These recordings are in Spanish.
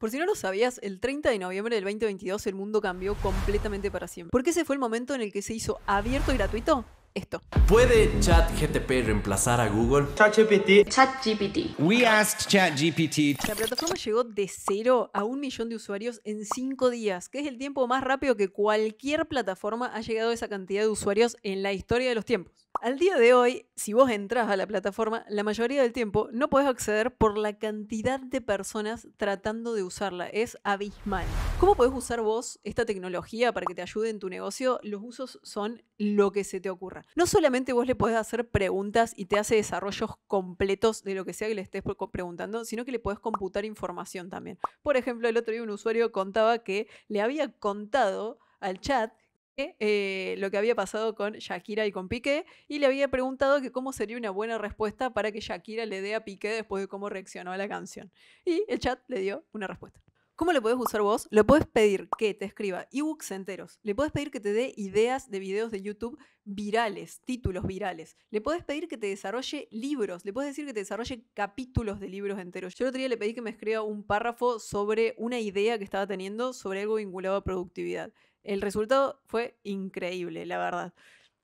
Por si no lo sabías, el 30 de noviembre del 2022 el mundo cambió completamente para siempre. Porque ese fue el momento en el que se hizo abierto y gratuito esto. ¿Puede ChatGPT reemplazar a Google? ChatGPT. ChatGPT. We asked ChatGPT. La plataforma llegó de cero a un millón de usuarios en cinco días, que es el tiempo más rápido que cualquier plataforma ha llegado a esa cantidad de usuarios en la historia de los tiempos. Al día de hoy, si vos entras a la plataforma, la mayoría del tiempo no podés acceder por la cantidad de personas tratando de usarla. Es abismal. ¿Cómo podés usar vos esta tecnología para que te ayude en tu negocio? Los usos son lo que se te ocurra. No solamente vos le podés hacer preguntas y te hace desarrollos completos de lo que sea que le estés preguntando, sino que le podés computar información también. Por ejemplo, el otro día un usuario contaba que le había contado al chat eh, lo que había pasado con Shakira y con Piqué y le había preguntado que cómo sería una buena respuesta para que Shakira le dé a Piqué después de cómo reaccionó a la canción. Y el chat le dio una respuesta. ¿Cómo le puedes usar vos? Le puedes pedir que te escriba ebooks enteros. Le puedes pedir que te dé ideas de videos de YouTube virales, títulos virales. Le puedes pedir que te desarrolle libros. Le puedes decir que te desarrolle capítulos de libros enteros. Yo el otro día le pedí que me escriba un párrafo sobre una idea que estaba teniendo sobre algo vinculado a productividad. El resultado fue increíble, la verdad.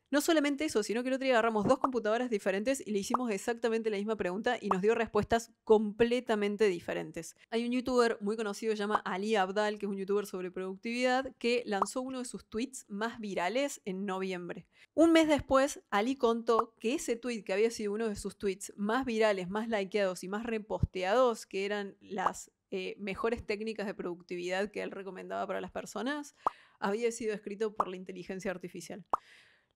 No solamente eso, sino que el otro día agarramos dos computadoras diferentes y le hicimos exactamente la misma pregunta y nos dio respuestas completamente diferentes. Hay un youtuber muy conocido que se llama Ali Abdal, que es un youtuber sobre productividad, que lanzó uno de sus tweets más virales en noviembre. Un mes después, Ali contó que ese tweet, que había sido uno de sus tweets más virales, más likeados y más reposteados, que eran las eh, mejores técnicas de productividad que él recomendaba para las personas, había sido escrito por la inteligencia artificial.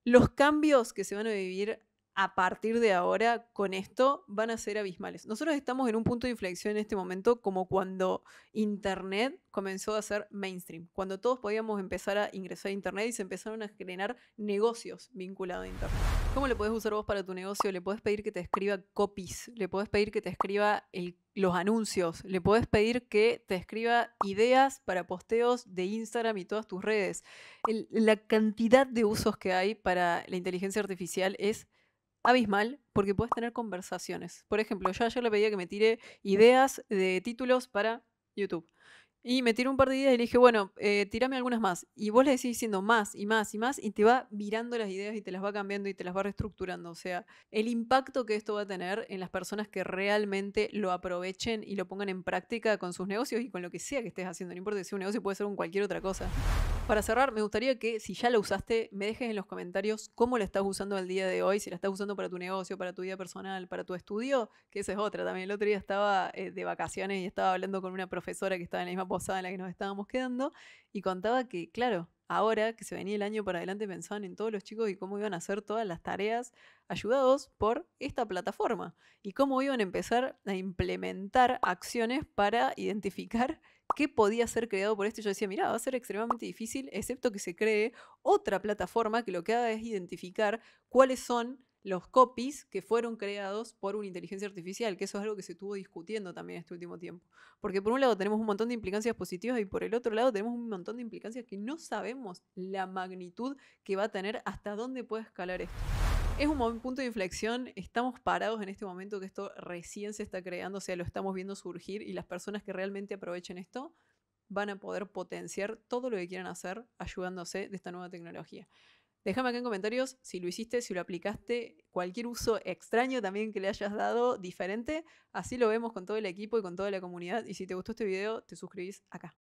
Los cambios que se van a vivir a partir de ahora con esto van a ser abismales. Nosotros estamos en un punto de inflexión en este momento como cuando Internet comenzó a ser mainstream, cuando todos podíamos empezar a ingresar a Internet y se empezaron a generar negocios vinculados a Internet. ¿Cómo le puedes usar vos para tu negocio? Le puedes pedir que te escriba copies, le puedes pedir que te escriba los anuncios, le puedes pedir que te escriba ideas para posteos de Instagram y todas tus redes. la cantidad de usos que hay para la inteligencia artificial es abismal porque puedes tener conversaciones. Por ejemplo, yo ayer le pedía que me tire ideas de títulos para YouTube. Y me tiró un par de ideas y le dije, bueno, eh, tirame algunas más. Y vos le decís diciendo más y más y más y te va mirando las ideas y te las va cambiando y te las va reestructurando. O sea, el impacto que esto va a tener en las personas que realmente lo aprovechen y lo pongan en práctica con sus negocios y con lo que sea que estés haciendo. No importa si es un negocio, puede ser cualquier otra cosa para cerrar, me gustaría que si ya la usaste, me dejes en los comentarios cómo la estás usando al día de hoy, si la estás usando para tu negocio, para tu vida personal, para tu estudio, que esa es otra. También el otro día estaba eh, de vacaciones y estaba hablando con una profesora que estaba en la misma posada en la que nos estábamos quedando y contaba que, claro, ahora que se venía el año para adelante pensaban en todos los chicos y cómo iban a hacer todas las tareas ayudados por esta plataforma y cómo iban a empezar a implementar acciones para identificar qué podía ser creado por esto. yo decía, mira, va a ser extremadamente difícil, excepto que se cree otra plataforma que lo que haga es identificar cuáles son los copies que fueron creados por una inteligencia artificial, que eso es algo que se estuvo discutiendo también este último tiempo. Porque por un lado tenemos un montón de implicancias positivas y por el otro lado tenemos un montón de implicancias que no sabemos la magnitud que va a tener, hasta dónde puede escalar esto. Es un punto de inflexión. Estamos parados en este momento que esto recién se está creando, o sea, lo estamos viendo surgir y las personas que realmente aprovechen esto van a poder potenciar todo lo que quieran hacer ayudándose de esta nueva tecnología. Déjame acá en comentarios si lo hiciste, si lo aplicaste, cualquier uso extraño también que le hayas dado diferente. Así lo vemos con todo el equipo y con toda la comunidad. Y si te gustó este video, te suscribís acá.